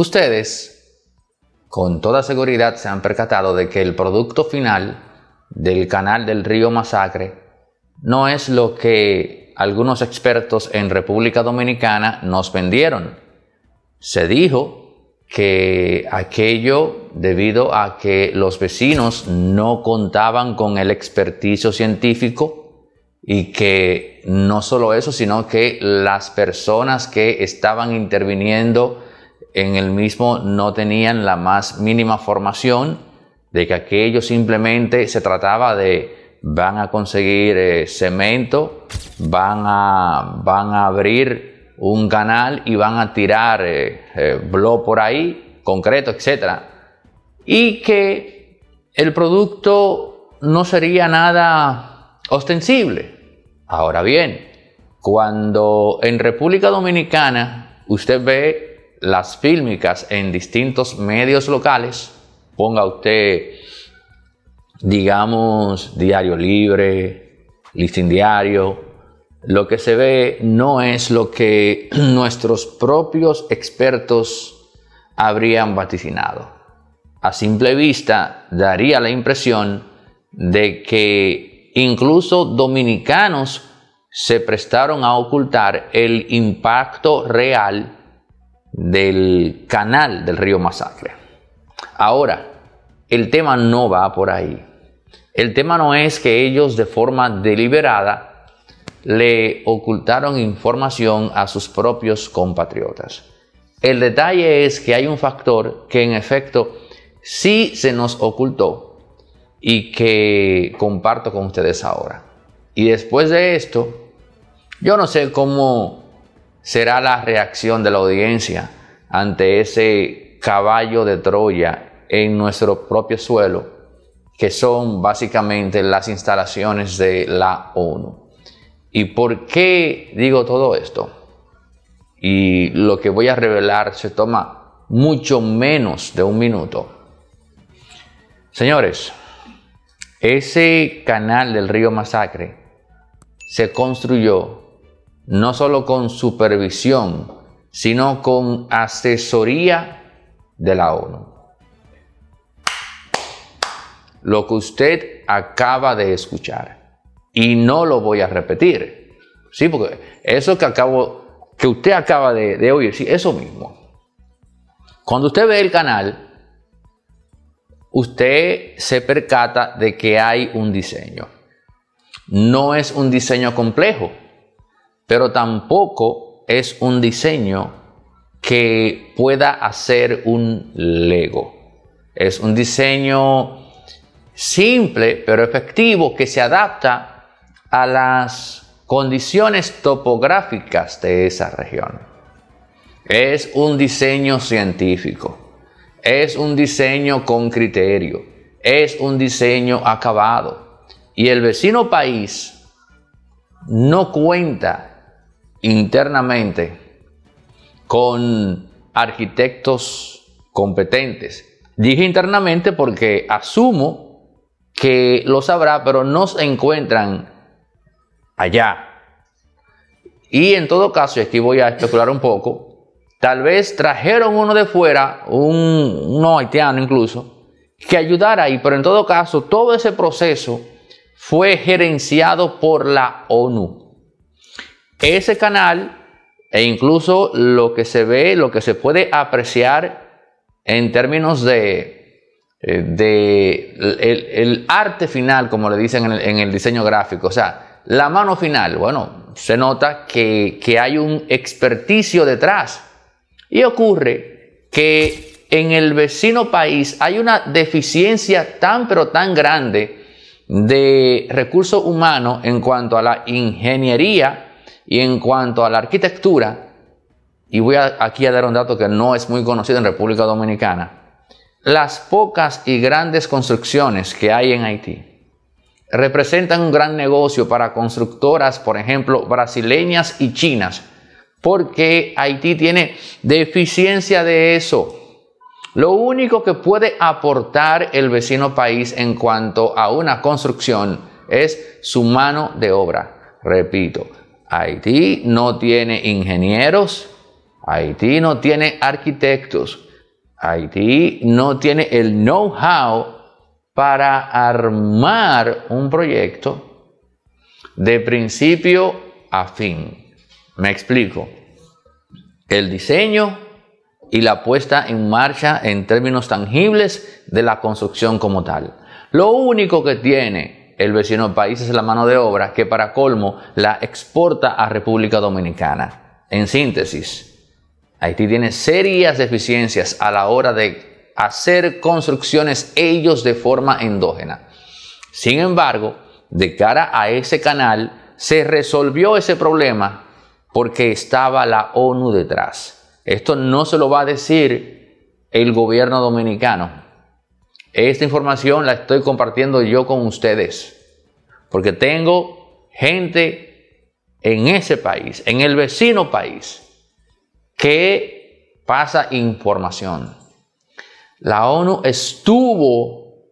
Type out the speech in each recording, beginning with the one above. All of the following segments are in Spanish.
Ustedes, con toda seguridad, se han percatado de que el producto final del canal del río Masacre no es lo que algunos expertos en República Dominicana nos vendieron. Se dijo que aquello debido a que los vecinos no contaban con el experticio científico y que no solo eso, sino que las personas que estaban interviniendo en el mismo no tenían la más mínima formación de que aquello simplemente se trataba de van a conseguir eh, cemento, van a, van a abrir un canal y van a tirar eh, eh, blo por ahí, concreto, etc. Y que el producto no sería nada ostensible. Ahora bien, cuando en República Dominicana usted ve las fílmicas en distintos medios locales, ponga usted, digamos, Diario Libre, Listín Diario, lo que se ve no es lo que nuestros propios expertos habrían vaticinado. A simple vista daría la impresión de que incluso dominicanos se prestaron a ocultar el impacto real del canal del río Masacre. Ahora, el tema no va por ahí. El tema no es que ellos de forma deliberada le ocultaron información a sus propios compatriotas. El detalle es que hay un factor que en efecto sí se nos ocultó y que comparto con ustedes ahora. Y después de esto, yo no sé cómo será la reacción de la audiencia ante ese caballo de Troya en nuestro propio suelo, que son básicamente las instalaciones de la ONU. ¿Y por qué digo todo esto? Y lo que voy a revelar se toma mucho menos de un minuto. Señores, ese canal del río Masacre se construyó no solo con supervisión, sino con asesoría de la ONU. Lo que usted acaba de escuchar, y no lo voy a repetir, ¿sí? Porque eso que acabo, que usted acaba de, oír, sí, eso mismo. Cuando usted ve el canal, usted se percata de que hay un diseño. No es un diseño complejo pero tampoco es un diseño que pueda hacer un Lego. Es un diseño simple pero efectivo que se adapta a las condiciones topográficas de esa región. Es un diseño científico, es un diseño con criterio, es un diseño acabado. Y el vecino país no cuenta internamente con arquitectos competentes. Dije internamente porque asumo que lo sabrá, pero no se encuentran allá. Y en todo caso, y aquí voy a especular un poco, tal vez trajeron uno de fuera, un, no haitiano incluso, que ayudara ahí, pero en todo caso, todo ese proceso fue gerenciado por la ONU ese canal e incluso lo que se ve, lo que se puede apreciar en términos de, eh, el, arte final, como le dicen en el, diseño gráfico, o sea, la mano final, bueno, se nota que, que hay un experticio detrás. Y ocurre que en el vecino país hay una deficiencia tan pero tan grande de recursos humanos en cuanto a la ingeniería y en cuanto a la arquitectura, y voy aquí a dar un dato que no es muy conocido en República Dominicana, las pocas y grandes construcciones que hay en Haití representan un gran negocio para constructoras, por ejemplo, brasileñas y chinas, porque Haití tiene deficiencia de eso. Lo único que puede aportar el vecino país en cuanto a una construcción es su mano de obra. Repito, Haití no tiene ingenieros, Haití no tiene arquitectos, Haití no tiene el know-how para armar un proyecto de principio a fin. Me explico. El diseño y la puesta en marcha en términos tangibles de la construcción como tal. Lo único que tiene el vecino país es la mano de obra que para colmo la exporta a República Dominicana. En síntesis, Haití tiene serias deficiencias a la hora de hacer construcciones ellos de forma endógena. Sin embargo, de cara a ese canal, se resolvió ese problema porque estaba la ONU detrás. Esto no se lo va a decir el gobierno dominicano, esta información la estoy compartiendo yo con ustedes, porque tengo gente en ese país, en el vecino país, que pasa información. La ONU estuvo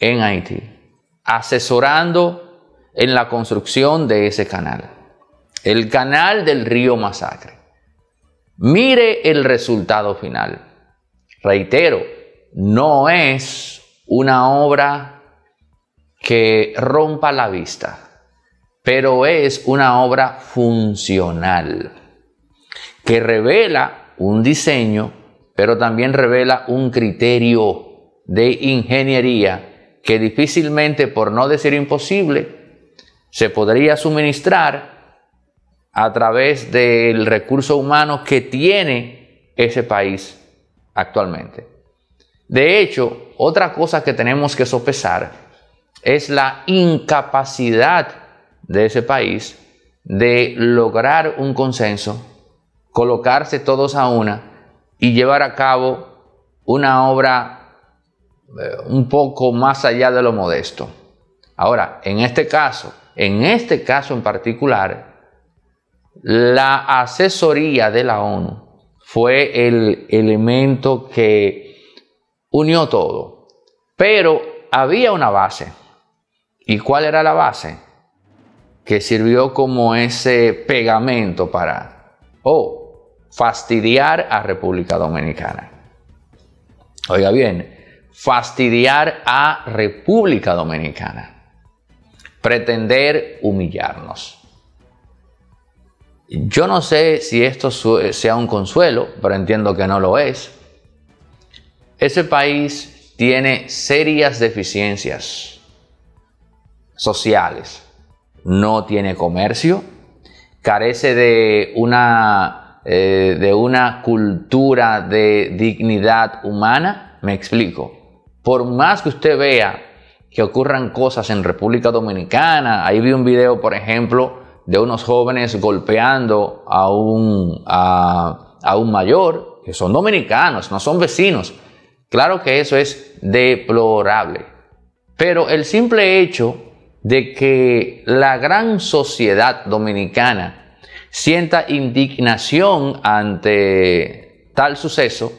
en Haití asesorando en la construcción de ese canal, el canal del río Masacre. Mire el resultado final. Reitero, no es una obra que rompa la vista, pero es una obra funcional, que revela un diseño, pero también revela un criterio de ingeniería que difícilmente, por no decir imposible, se podría suministrar a través del recurso humano que tiene ese país actualmente. De hecho, otra cosa que tenemos que sopesar es la incapacidad de ese país de lograr un consenso, colocarse todos a una y llevar a cabo una obra eh, un poco más allá de lo modesto. Ahora, en este caso, en este caso en particular, la asesoría de la ONU fue el elemento que unió todo. Pero había una base. ¿Y cuál era la base? Que sirvió como ese pegamento para, oh, fastidiar a República Dominicana. Oiga bien, fastidiar a República Dominicana. Pretender humillarnos. Yo no sé si esto sea un consuelo, pero entiendo que no lo es. Ese país tiene serias deficiencias sociales. No tiene comercio, carece de una, eh, de una cultura de dignidad humana. Me explico. Por más que usted vea que ocurran cosas en República Dominicana, ahí vi un video, por ejemplo, de unos jóvenes golpeando a un, a un mayor, que son dominicanos, no son vecinos, Claro que eso es deplorable, pero el simple hecho de que la gran sociedad dominicana sienta indignación ante tal suceso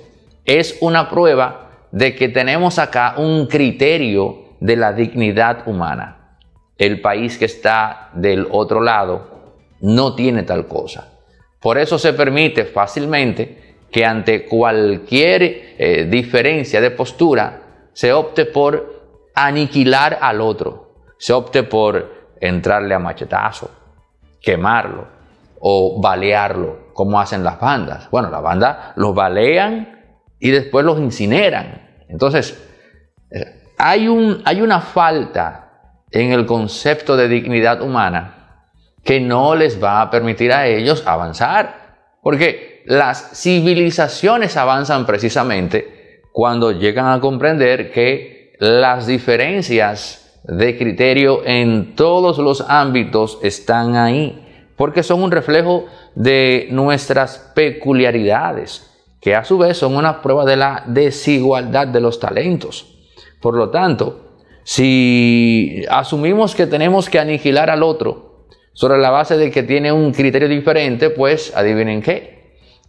es una prueba de que tenemos acá un criterio de la dignidad humana. El país que está del otro lado no tiene tal cosa. Por eso se permite fácilmente que ante cualquier eh, diferencia de postura se opte por aniquilar al otro, se opte por entrarle a machetazo, quemarlo o balearlo, como hacen las bandas. Bueno, las bandas los balean y después los incineran. Entonces, eh, hay, un, hay una falta en el concepto de dignidad humana que no les va a permitir a ellos avanzar. Porque las civilizaciones avanzan precisamente cuando llegan a comprender que las diferencias de criterio en todos los ámbitos están ahí, porque son un reflejo de nuestras peculiaridades, que a su vez son una prueba de la desigualdad de los talentos. Por lo tanto, si asumimos que tenemos que aniquilar al otro sobre la base de que tiene un criterio diferente, pues adivinen qué,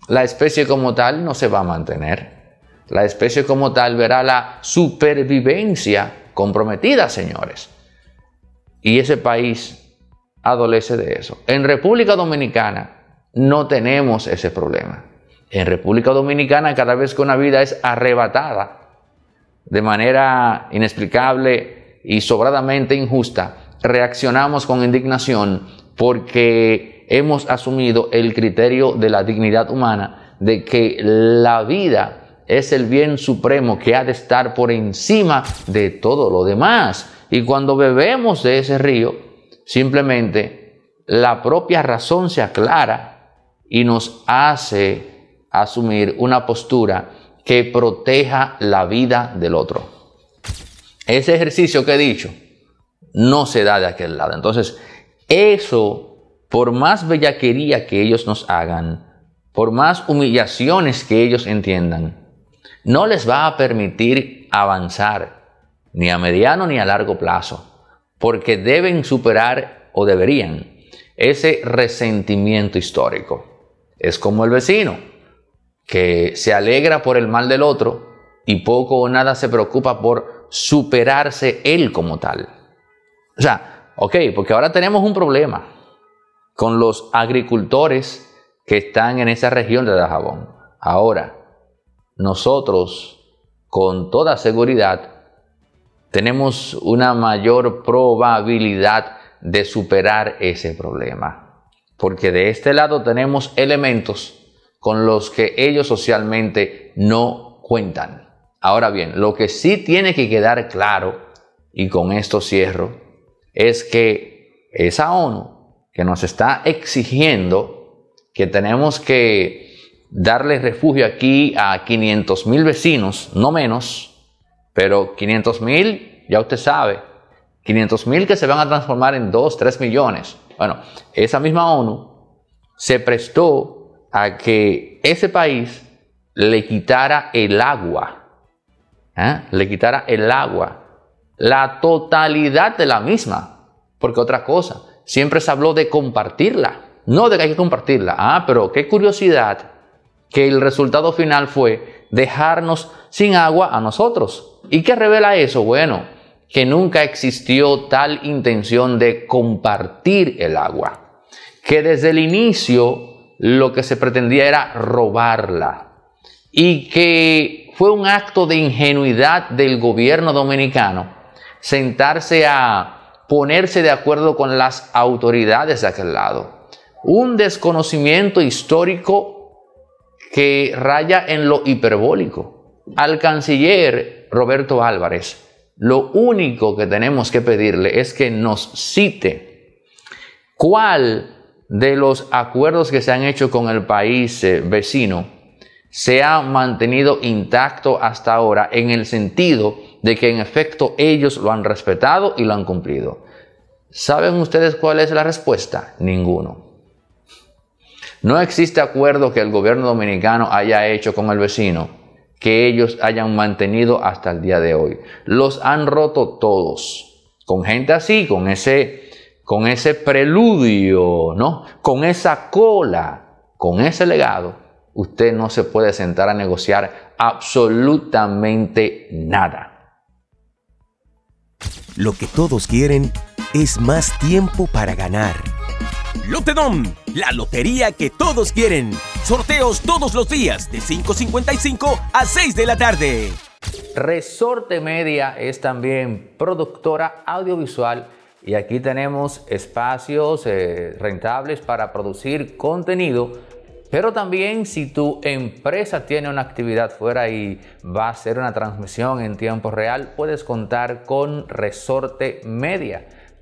la especie como tal no se va a mantener. La especie como tal verá la supervivencia comprometida, señores. Y ese país adolece de eso. En República Dominicana no tenemos ese problema. En República Dominicana cada vez que una vida es arrebatada de manera inexplicable y sobradamente injusta, reaccionamos con indignación porque hemos asumido el criterio de la dignidad humana, de que la vida es el bien supremo que ha de estar por encima de todo lo demás. Y cuando bebemos de ese río, simplemente la propia razón se aclara y nos hace asumir una postura que proteja la vida del otro. Ese ejercicio que he dicho no se da de aquel lado. Entonces, eso por más bellaquería que ellos nos hagan, por más humillaciones que ellos entiendan, no les va a permitir avanzar, ni a mediano ni a largo plazo, porque deben superar o deberían ese resentimiento histórico. Es como el vecino, que se alegra por el mal del otro y poco o nada se preocupa por superarse él como tal. O sea, ok, porque ahora tenemos un problema, con los agricultores que están en esa región de Dajabón. Ahora, nosotros con toda seguridad tenemos una mayor probabilidad de superar ese problema, porque de este lado tenemos elementos con los que ellos socialmente no cuentan. Ahora bien, lo que sí tiene que quedar claro, y con esto cierro, es que esa ONU que nos está exigiendo que tenemos que darle refugio aquí a 500 mil vecinos, no menos, pero 500 mil, ya usted sabe, 500 mil que se van a transformar en 2, 3 millones. Bueno, esa misma ONU se prestó a que ese país le quitara el agua, ¿eh? le quitara el agua, la totalidad de la misma, porque otra cosa, siempre se habló de compartirla, no de que hay que compartirla. Ah, pero qué curiosidad que el resultado final fue dejarnos sin agua a nosotros. ¿Y qué revela eso? Bueno, que nunca existió tal intención de compartir el agua, que desde el inicio lo que se pretendía era robarla y que fue un acto de ingenuidad del gobierno dominicano sentarse a ponerse de acuerdo con las autoridades de aquel lado. Un desconocimiento histórico que raya en lo hiperbólico. Al canciller Roberto Álvarez, lo único que tenemos que pedirle es que nos cite cuál de los acuerdos que se han hecho con el país eh, vecino se ha mantenido intacto hasta ahora en el sentido de que en efecto ellos lo han respetado y lo han cumplido. ¿Saben ustedes cuál es la respuesta? Ninguno. No existe acuerdo que el gobierno dominicano haya hecho con el vecino que ellos hayan mantenido hasta el día de hoy. Los han roto todos. Con gente así, con ese, con ese preludio, ¿no? Con esa cola, con ese legado, usted no se puede sentar a negociar absolutamente nada. Lo que todos quieren es más tiempo para ganar. Lotedom, la lotería que todos quieren. Sorteos todos los días de 5.55 a 6 de la tarde. Resorte Media es también productora audiovisual y aquí tenemos espacios eh, rentables para producir contenido. Pero también si tu empresa tiene una actividad fuera y va a hacer una transmisión en tiempo real, puedes contar con Resorte Media